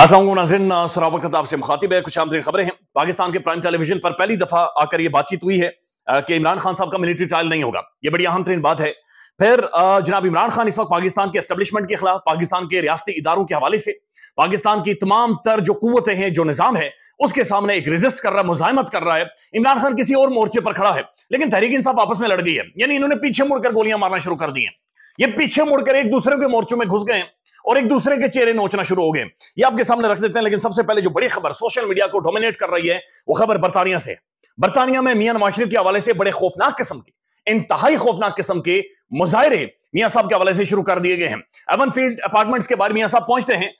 आपसे मुखातिब है कुछ आमदनी खबरें हैं पाकिस्तान के प्राइम टेलीविजन पर पहली दफा आकर ये बातचीत हुई है कि इमरान खान साहब का मिलिट्री ट्रायल नहीं होगा ये बड़ी अहम तरीन बात है फिर जनाब इमरान खान इस वक्त पाकिस्तान के एस्टेब्लिशमेंट के खिलाफ पाकिस्तान के रियाती इदारों के हवाले से पाकिस्तान की तमाम तर जो कुतें हैं जो निज़ाम है उसके सामने एक रिजिस्ट कर रहा है मुजामत कर रहा है इमरान खान किसी और मोर्चे पर खड़ा है लेकिन तहरीक इंसाफ आपस में लड़ गई है यानी इन्होंने पीछे मुड़कर गोलियां मारना शुरू कर दी है ये पीछे मुड़कर एक दूसरे के मोर्चों में घुस गए और एक दूसरे के चेहरे नोचना शुरू हो गए ये आपके सामने रख देते हैं लेकिन सबसे पहले जो बड़ी खबर सोशल मीडिया को डोमिनेट कर रही है वो खबर बरतानिया से बरतानिया में मियां नवाज के हवाले से बड़े खौफनाक किस्म के इंतहाई खौफनाक किस्म के मुजाहरे मियाँ साहब के हवाले से शुरू कर दिए गए हैं एवन फील्ड अपार्टमेंट्स के में मियाँ साहब पहुंचते हैं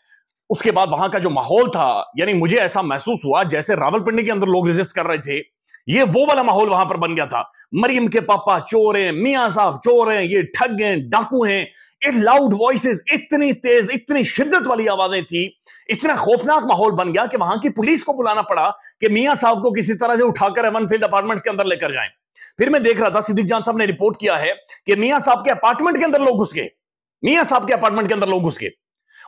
उसके बाद वहां का जो माहौल था यानी मुझे ऐसा महसूस हुआ जैसे रावलपिंडी के अंदर लोग रिजिस्ट कर रहे थे ये वो वाला माहौल वहां पर बन गया था मरियम के पापा चोर हैं मियाँ साहब चोर हैं ये ठग हैं डाकू हैं एक लाउड वॉइसेस इतनी तेज इतनी शिद्दत वाली आवाजें थी इतना खौफनाक माहौल बन गया कि वहां की पुलिस को बुलाना पड़ा कि मियाँ साहब को किसी तरह से उठाकर फील्ड अपार्टमेंट्स के अंदर लेकर जाए फिर मैं देख रहा था सिद्दीक जान साहब ने रिपोर्ट किया है कि मियाँ साहब के अपार्टमेंट के अंदर लोग घुस गए मियाँ साहब के अपार्टमेंट के अंदर लोग घुस गए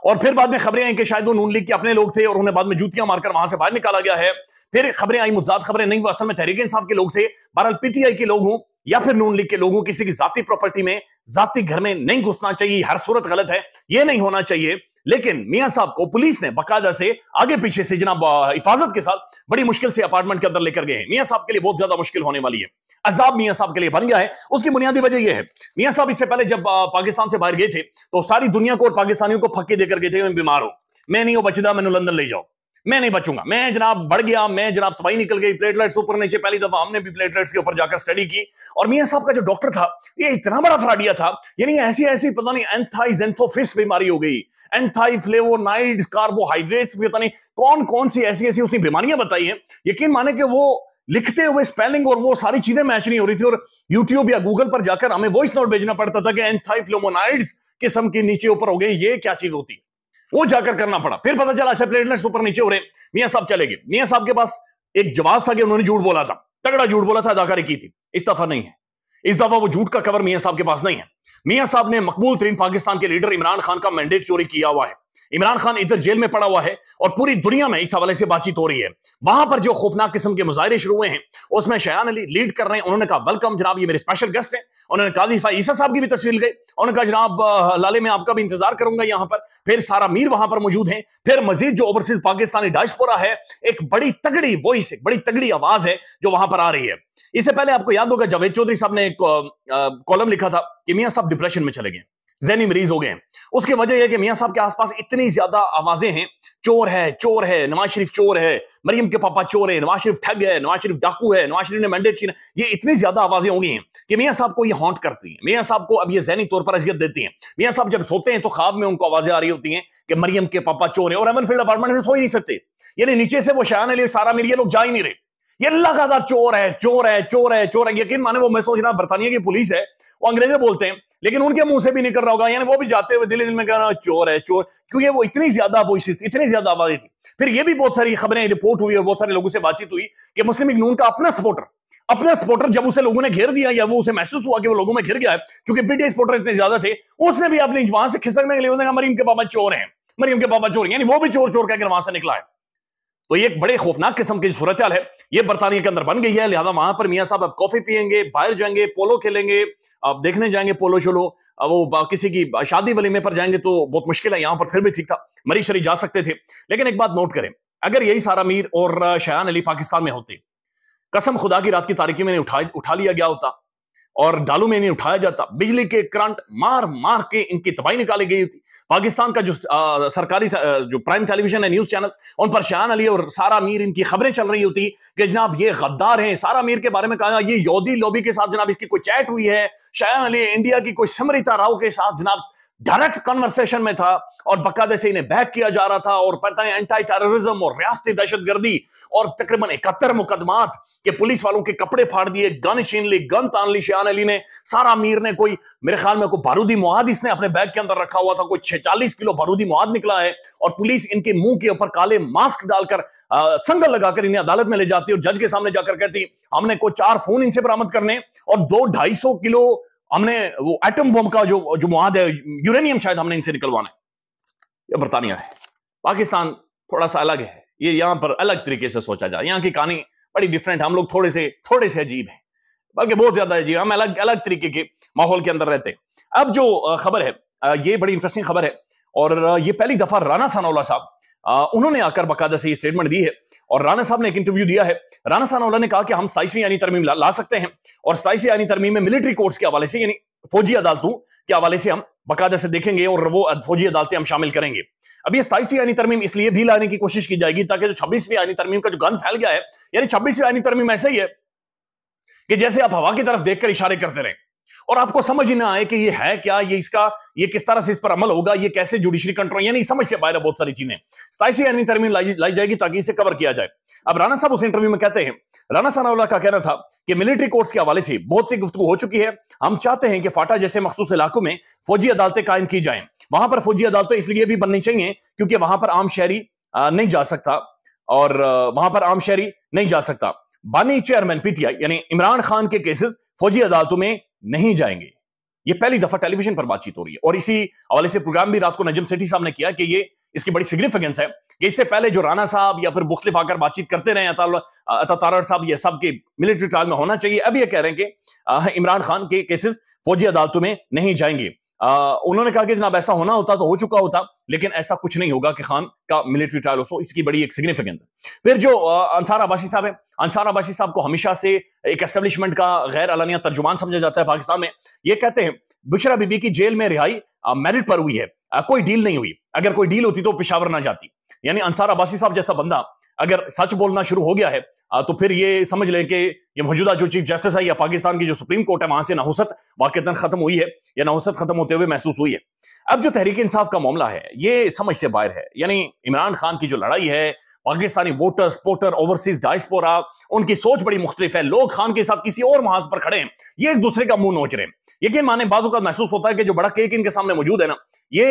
और फिर बाद में खबरें हैं कि शायद वो नून लीग के अपने लोग थे और उन्हें बाद में जूतियां मारकर वहां से बाहर निकाला गया है फिर खबरें आई मुजाद खबरें नहीं वो असल में तहरीक इंसाफ के लोग थे बहरहाल पीटीआई के लोग हूं या फिर नून लीग के लोगों किसी की जाति प्रॉपर्टी में जाति घर में नहीं घुसना चाहिए हर सूरत गलत है यह नहीं होना चाहिए लेकिन मियां साहब को पुलिस ने बकायदा से आगे पीछे से जनाब हिफाजत के साथ बड़ी मुश्किल से अपार्टमेंट के अंदर लेकर गए हैं मियां साहब के लिए बहुत ज्यादा मुश्किल होने वाली है अजाब मियां साहब के लिए बन गया है उसकी बुनियादी वजह यह है मियां साहब इससे पहले जब पाकिस्तान से बाहर गए थे तो सारी दुनिया को और पाकिस्तानियों को फक्के देकर गए थे मैं बीमार हूं मैं नहीं हूं बचदा मैंने लंदन ले जाओ मैं नहीं बचूंगा मैं जनाब बढ़ गया मैं जनाब तबाही निकल गई प्लेटलेट्स ऊपर नीचे पहली दफा हमने भी प्लेटलेट्स के ऊपर जाकर स्टडी की और मियाँ साहब का जो डॉक्टर था ये इतना बड़ा फ्राडिया था यानी ऐसी ऐसी पता नहीं एंथाइजेंथोफिस बीमारी हो गई एंथाइफ्लेवोनाइड्स कार्बोहाइड्रेट्स पता नहीं कौन कौन सी ऐसी ऐसी उसने बीमारियां बताई हैं यकीन माने कि वो लिखते हुए स्पेलिंग और वो सारी चीजें मैच नहीं हो रही थी और यूट्यूब या गूगल पर जाकर हमें वॉइस नोट भेजना पड़ता था कि एंथाइफ्लोमोनाइड्स किस्म के नीचे ऊपर हो गए ये क्या चीज होती है वो जाकर करना पड़ा फिर पता चला अच्छा प्लेटलेट ऊपर नीचे हो रहे मियाँ साहब चले गए मियाँ साहब के पास एक जवाब था कि उन्होंने झूठ बोला था तगड़ा झूठ बोला था अदाकारी की थी इस दफा नहीं है इस दफा वो झूठ का कवर मियाँ साहब के पास नहीं है मियाँ साहब ने मकबूल तरीन पाकिस्तान के लीडर इमरान खान का मैंडेट चोरी किया हुआ है इमरान खान इधर जेल में पड़ा हुआ है और पूरी दुनिया में इस हवाले से बातचीत हो रही है वहां पर जो खौफनाक किस्म के मुजाहरे शुरू हुए हैं उसमें शयान अली लीड कर रहे हैं उन्होंने कहा वेलकम जनाब ये मेरे स्पेशल गेस्ट हैं उन्होंने कालीफा ईसा साहब की भी तस्वीर गई उन्होंने कहा जनाब लाले मैं आपका भी इंतजार करूंगा यहां पर फिर सारा मीर वहां पर मौजूद है फिर मजीद जो ओवरसीज पाकिस्तानी डायस्पोरा है एक बड़ी तगड़ी वॉइस एक बड़ी तगड़ी आवाज है जो वहां पर आ रही है इससे पहले आपको याद होगा जावेद चौधरी साहब ने एक कॉलम लिखा था कि मियाँ साहब डिप्रेशन में चले गए जहनी मरीज हो गए हैं उसकी वजह यह कि मियाँ साहब के आसपास इतनी ज्यादा आवाजें हैं चोर है चोर है नवाज शरीफ चोर है मरियम के पापा चोर है नवाज शरीफ ठग है नवाज शरीफ डाकू है नवाज शरीफ ने मैंडेट छीना ये इतनी ज्यादा आवाजें हो गई हैं कि मियाँ साहब को ये हॉन्ट करती हैं मियाँ साहब को अब ये जहनी तौर पर अजियत देती हैं मियाँ साहब जब सोते हैं तो ख्वाब में उनको आवाजें आ रही होती हैं कि मरियम के पापा चोर है और एवन फील्ड अपार्टमेंट में सो ही नहीं सकते यानी नीचे से वो शायन अली सारा मेरी लोग जा ही नहीं रहे ये लगातार चोर है चोर है चोर है चोर है यकीन माने वो मैं सोच रहा बरतानिया की पुलिस है वो अंग्रेजी बोलते हैं लेकिन उनके मुंह से भी निकल रहा होगा यानी वो भी जाते हुए दिल्ली दिल में कह रहा चोर है चोर क्योंकि वो इतनी ज्यादा वॉइसिस थी इतनी ज्यादा आबादी थी फिर ये भी बहुत सारी खबरें रिपोर्ट हुई और बहुत सारे लोगों से बातचीत हुई कि मुस्लिम इग्नून का अपना सपोर्टर अपना सपोर्टर जब उसे लोगों ने घेर दिया या वो उसे महसूस हुआ कि वो लोगों में घिर गया है क्योंकि पीटीआई सपोर्टर इतने ज्यादा थे उसने भी अपने वहां से खिसकने के लिए मरीम के पापा चोर है मरीम के पापा चोर यानी वो भी चोर चोर कहकर वहां से निकला है तो ये एक बड़े खौफनाक किस्म की सूरत है ये बरतानिया के अंदर बन गई है लिहाजा वहां पर मियाँ साहब अब कॉफी पियेंगे बाहर जाएंगे पोलो खेलेंगे आप देखने जाएंगे पोलो शोलो वो किसी की शादी वलीमे पर जाएंगे तो बहुत मुश्किल है यहाँ पर फिर भी ठीक था मरीज शरी जा सकते थे लेकिन एक बात नोट करें अगर यही सारा मीर और शयान अली पाकिस्तान में होते कसम खुदा की रात की तारीखी में उठा उठा लिया गया होता और डालू में नहीं उठाया जाता बिजली के करंट मार मार के इनकी तबाही निकाली गई थी पाकिस्तान का जो आ, सरकारी जो प्राइम टेलीविजन है न्यूज चैनल उन पर शाहान अली और सारा मीर इनकी खबरें चल रही होती कि जनाब ये गद्दार हैं सारा मीर के बारे में कहा ये योदी लॉबी के साथ जनाब इसकी कोई चैट हुई है शाहान अली इंडिया की कोई समरिता राव के साथ जनाब डायरेक्ट कन्वर्सेशन में था और बकायदे से इन्हें बैक किया जा रहा था और पता है एंटी टेररिज्म और रियासती दहशतगर्दी और तकरीबन इकहत्तर मुकदमात के पुलिस वालों के कपड़े फाड़ दिए गन छीन ली गन तान ली शान अली ने सारा मीर ने कोई मेरे ख्याल में कोई बारूदी मुआद इसने अपने बैग के अंदर रखा हुआ था कोई छेचालीस किलो बारूदी मुआद निकला है और पुलिस इनके मुंह के ऊपर काले मास्क डालकर संगल लगाकर इन्हें अदालत में ले जाती और जज के सामने जाकर कहती हमने कोई चार फोन इनसे बरामद करने और दो ढाई किलो हमने वो एटम बम का जो जो मुआद है यूरेनियम शायद हमने इनसे निकलवाना है ये बरतानिया है पाकिस्तान थोड़ा सा अलग है ये यहाँ पर अलग तरीके से सोचा जाए यहाँ की कहानी बड़ी डिफरेंट है हम लोग थोड़े से थोड़े से अजीब हैं बल्कि बहुत ज्यादा अजीब हम अलग अलग तरीके के माहौल के अंदर रहते हैं अब जो खबर है ये बड़ी इंटरेस्टिंग खबर है और ये पहली दफा राना सानौला साहब उन्होंने आकर बाकायदा से ये स्टेटमेंट दी है और राना साहब ने एक इंटरव्यू दिया है राना साहब ने कहा कि हम सताईसवीं यानी तरमीम ला, ला सकते हैं और साइसी यानी तरमीम में मिलिट्री कोर्ट्स के हवाले से यानी फौजी अदालतों के हवाले से हम बाकायदा से देखेंगे और वो फौजी अदालतें हम शामिल करेंगे अब ये साइसी यानी तरमीम इसलिए भी लाने की कोशिश की जाएगी ताकि जो छब्बीसवीं यानी तरमीम का जो गंद फैल गया है यानी छब्बीसवीं यानी तरमीम ऐसा ही है कि जैसे आप हवा की तरफ देखकर इशारे करते रहे और आपको समझ ही ना आए कि ये है क्या ये इसका ये किस तरह से इस पर अमल होगा ये कैसे जुडिशरी कंट्रोल यानी समझ से बाहर बहुत सारी चीजें स्ताइसी एनवी तरमीम लाई, लाई जाएगी ताकि इसे कवर किया जाए अब राना साहब उस इंटरव्यू में कहते हैं राना सानाउल्ला का कहना था कि मिलिट्री कोर्ट्स के हवाले से बहुत सी गुफ्तु हो चुकी है हम चाहते हैं कि फाटा जैसे मखसूस इलाकों में फौजी अदालतें कायम की जाए वहां पर फौजी अदालतें इसलिए भी बननी चाहिए क्योंकि वहां पर आम शहरी नहीं जा सकता और वहां पर आम शहरी नहीं जा सकता बानी चेयरमैन पीटीआई यानी इमरान खान के केसेस फौजी अदालतों में नहीं जाएंगे ये पहली दफा टेलीविजन पर बातचीत हो रही है और इसी हवाले से प्रोग्राम भी रात को नजम सेठी साहब ने किया कि ये इसकी बड़ी सिग्निफिकेंस है कि इससे पहले जो राणा साहब या फिर मुख्तलिफ आकर बातचीत करते रहे साहब ये सब के मिलिट्री ट्रायल में होना चाहिए अब ये कह रहे हैं कि इमरान खान के केसेस फौजी अदालतों में नहीं जाएंगे उन्होंने कहा कि जनाब ऐसा होना होता तो हो चुका होता लेकिन ऐसा कुछ नहीं होगा कि खान का मिलिट्री ट्रायल हो इसकी बड़ी एक सिग्निफिकेंस है फिर जो अंसार आबाशी साहब है अंसार आबाशी साहब को हमेशा से एक एस्टेब्लिशमेंट का गैर अलानिया तर्जुमान समझा जाता है पाकिस्तान में ये कहते हैं बिशरा बीबी की जेल में रिहाई मेरिट पर हुई है कोई डील नहीं हुई अगर कोई डील होती तो पिशावर ना जाती यानी अंसार अब्बासी साहब जैसा बंदा अगर सच बोलना शुरू हो गया है तो फिर ये समझ लें कि ये मौजूदा जो चीफ जस्टिस है या पाकिस्तान की जो सुप्रीम कोर्ट है वहां से नहुसत वाकता खत्म हुई है या नहुसत खत्म होते हुए महसूस हुई है अब जो तहरीक इंसाफ का मामला है ये समझ से बाहर है यानी इमरान खान की जो लड़ाई है पाकिस्तानी वोटर्स पोटर ओवरसीज डाइस्पोरा उनकी सोच बड़ी मुख्तलिफ है लोग खान के साथ किसी और महाज पर खड़े हैं ये एक दूसरे का मुंह नोच रहे हैं यकीन माने बाजू का महसूस होता है कि जो बड़ा केक इनके सामने मौजूद है ना ये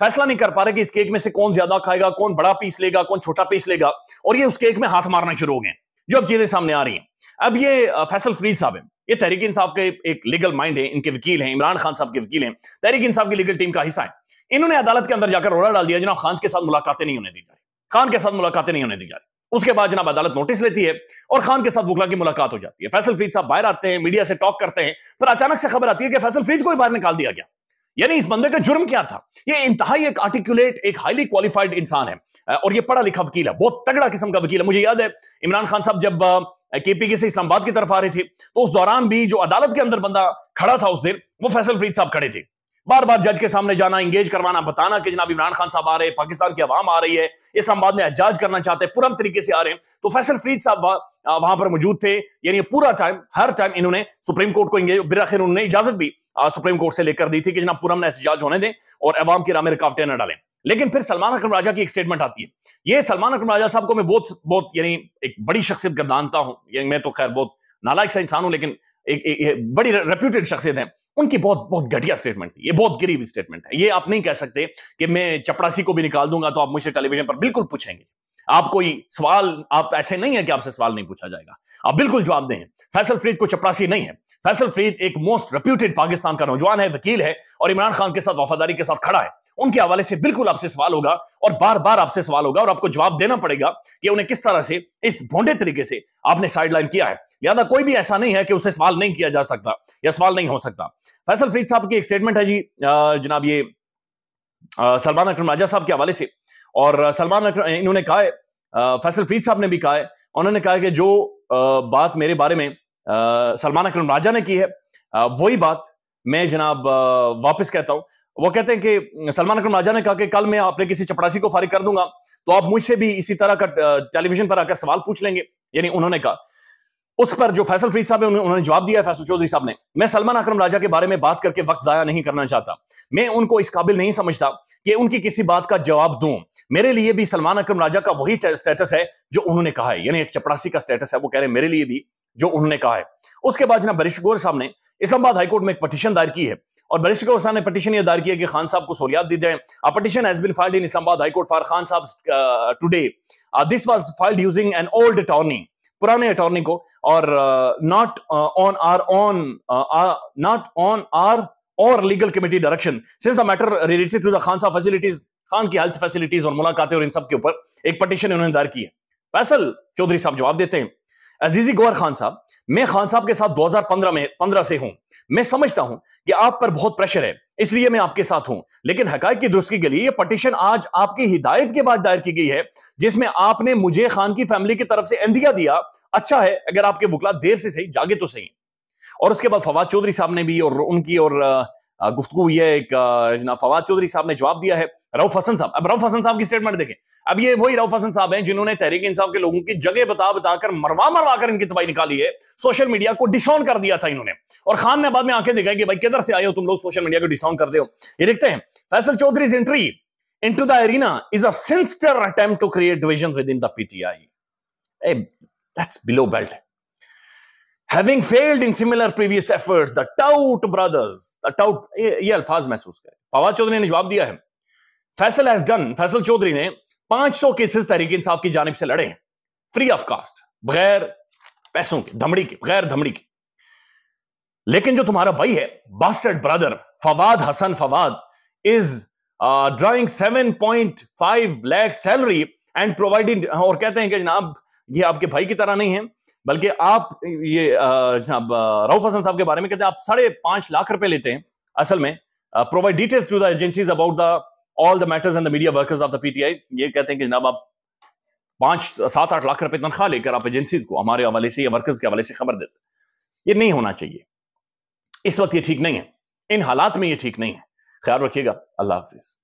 फैसला नहीं कर पा रहे कि इस केक में से कौन ज्यादा खाएगा कौन बड़ा पीस लेगा कौन छोटा पीस लेगा और ये उस केक में हाथ मारना शुरू हो गए जो अब चीजें सामने आ रही हैं अब ये फैसल फरीद साहब है ये तहरीक इंसाफ के एक लीगल माइंड है इनके वकील हैं इमरान खान साहब के वकील हैं तहरीक इंसाफ की लीगल टीम का हिस्सा है इन्होंने अदालत के अंदर जाकर रोला डाल दिया जनाब खान के साथ मुलाकातें नहीं होने दी जा रही खान के साथ मुलाकातें नहीं होने दी जा रही उसके बाद जनाब अदालत नोटिस लेती है और खान के साथ वकला की मुलाकात हो जाती है फैसल फरीद साहब बाहर आते हैं मीडिया से टॉक करते हैं पर अचानक से खबर आती है कि फैसल फरीद को ही बाहर निकाल दिया गया यानी इस बंदे का जुर्म क्या था ये इंतहा एक आर्टिकुलेट एक हाईली क्वालिफाइड इंसान है और ये पढ़ा लिखा वकील है बहुत तगड़ा किस्म का वकील है मुझे याद है इमरान खान साहब जब केपीके से इस्लामाबाद की तरफ आ रहे थे तो उस दौरान भी जो अदालत के अंदर बंदा खड़ा था उस दिन वो फैसल फरीद साहब खड़े थे बार बार जज के सामने जाना इंगेज करवाना बताना कि जनाब इमरान खान साहब आ रहे हैं पाकिस्तान की आवाम आ रही है इस्लामाबाद में एजाज करना चाहते हैं पूरा तरीके से आ रहे हैं तो फैसल फरीद साहब वहां पर मौजूद थे यानी पूरा टाइम हर टाइम इन्होंने सुप्रीम कोर्ट को बिराखिर उन्होंने इजाजत भी सुप्रीम कोर्ट से लेकर दी थी कि जना पूरा एहतजाज होने दें और अवाम की राह रुकावटें न डालें लेकिन फिर सलमान अकरम राजा की एक स्टेटमेंट आती है ये सलमान अकम राजा साहब को मैं बहुत बहुत यानी एक बड़ी शख्सियत गदानता हूँ मैं तो खैर बहुत नालायक सा इंसान हूं लेकिन एक, एक, एक बड़ी रेप्यूटेड शख्सियत है उनकी बहुत बहुत घटिया स्टेटमेंट थी ये बहुत गरीब स्टेटमेंट है ये आप नहीं कह सकते कि मैं चपड़ासी को भी निकाल दूंगा तो आप मुझे टेलीविजन पर बिल्कुल पूछेंगे आप कोई सवाल आप ऐसे नहीं है कि आपसे सवाल नहीं पूछा जाएगा आप बिल्कुल जवाब दें फैसल फरीद को चपरासी नहीं है फैसल फरीद एक मोस्ट रेप्यूटेड पाकिस्तान का नौजवान है वकील है और इमरान खान के साथ वफादारी के साथ खड़ा है उनके हवाले से बिल्कुल आपसे सवाल होगा और बार बार आपसे सवाल होगा और आपको जवाब देना पड़ेगा कि उन्हें किस तरह से इस भोंडे तरीके से आपने साइडलाइन किया है लिहाजा कोई भी ऐसा नहीं है कि उसे सवाल नहीं किया जा सकता या सवाल नहीं हो सकता फैसल फरीद साहब की एक स्टेटमेंट है जी जनाब ये सलमान अक्रम राजा साहब के हवाले से और सलमान इन्होंने कहा है फैसल फरीद साहब ने भी कहा है उन्होंने कहा कि जो बात मेरे बारे में सलमान अक्रम राजा ने की है वही बात मैं जनाब वापस कहता हूं वो कहते हैं कि सलमान अक्रम राजा ने कहा कि कल मैं अपने किसी चपरासी को फारिग कर दूंगा तो आप मुझसे भी इसी तरह का टेलीविजन पर आकर सवाल पूछ लेंगे यानी उन्होंने कहा उस पर जो फैसल फरीद साहब है उन्होंने जवाब दिया है फैसल चौधरी साहब ने मैं सलमान अकरम राजा के बारे में बात करके वक्त जाया नहीं करना चाहता मैं उनको इस काबिल नहीं समझता कि उनकी किसी बात का जवाब दूं मेरे लिए भी सलमान अकरम राजा का वही स्टेटस है जो उन्होंने कहा है यानी एक चपरासी का स्टेटस है वो कह रहे मेरे लिए भी जो उन्होंने कहा है उसके बाद जना बरिश गोर साहब ने इस्लामाबाद हाईकोर्ट में एक पटिशन दायर की है और बरिश गोर साहब ने पटिशन यह दायर किया कि खान साहब को सहूलियात दी जाए a petition has been filed in Islamabad High Court for Khan sahab today this was filed using an old attorney पुराने अटॉर्नी को और not on our on not on our और legal committee direction since the matter related to the Khan sahab facilities Khan की health facilities और मुलाकातें और इन सब के ऊपर एक पटिशन उन्होंने दायर की है फैसल चौधरी साहब जवाब देते हैं अजीजी गौर खान साहब मैं खान साहब के साथ 2015 में 15 से हूं मैं समझता हूं कि आप पर बहुत प्रेशर है इसलिए मैं आपके साथ हूं लेकिन हक की दुरुस्ती के लिए ये पटिशन आज आपकी हिदायत के बाद दायर की गई है जिसमें आपने मुझे खान की फैमिली की तरफ से एंधिया दिया अच्छा है अगर आपके वकला देर से सही जागे तो सही और उसके बाद फवाद चौधरी साहब ने भी और उनकी और गुफ्तु यह एक फवाद चौधरी साहब ने जवाब दिया है रऊफ हसन साहब अब रऊफ हसन साहब की स्टेटमेंट देखें अब ये वही रऊफ हसन साहब हैं जिन्होंने तहरीक इंसाफ के लोगों की जगह बता बताकर मरवा मरवा कर इनकी तबाही निकाली है सोशल मीडिया को डिसाउन कर दिया था इन्होंने और खान ने बाद में आंखें दिखाई कि भाई किधर से आए हो तुम लोग सोशल मीडिया को डिसाउन कर रहे हो ये देखते हैं Faisal Chaudhry entry into the arena is a attempt to create division within PTI below belt Having failed in similar previous efforts, the Tout brothers, the Tout, ये, ये अल्फाज महसूस करें फवाद चौधरी ने जवाब दिया है फैसल हैज डन फैसल चौधरी ने 500 केसेस तहरीक इंसाफ की जानब से लड़े हैं फ्री ऑफ कास्ट बगैर पैसों के धमड़ी के बगैर धमड़ी के लेकिन जो तुम्हारा भाई है bastard brother Fawad Hassan Fawad is drawing 7.5 lakh salary and providing और कहते हैं कि जनाब ये आपके भाई की तरह नहीं है बल्कि आप ये uh, जनाब uh, रऊफ हसन साहब के बारे में कहते हैं आप साढ़े पांच लाख रुपए लेते हैं असल में provide details to the agencies about the all the matters and the media workers of the PTI ये कहते हैं कि जनाब आप पांच सात आठ लाख रुपए तनख्वाह लेकर आप एजेंसीज को हमारे हवाले से या वर्कर्स के हवाले से खबर देते ये नहीं होना चाहिए इस वक्त ये ठीक नहीं है इन हालात में ये ठीक नहीं है ख्याल रखिएगा अल्लाह हाफिज़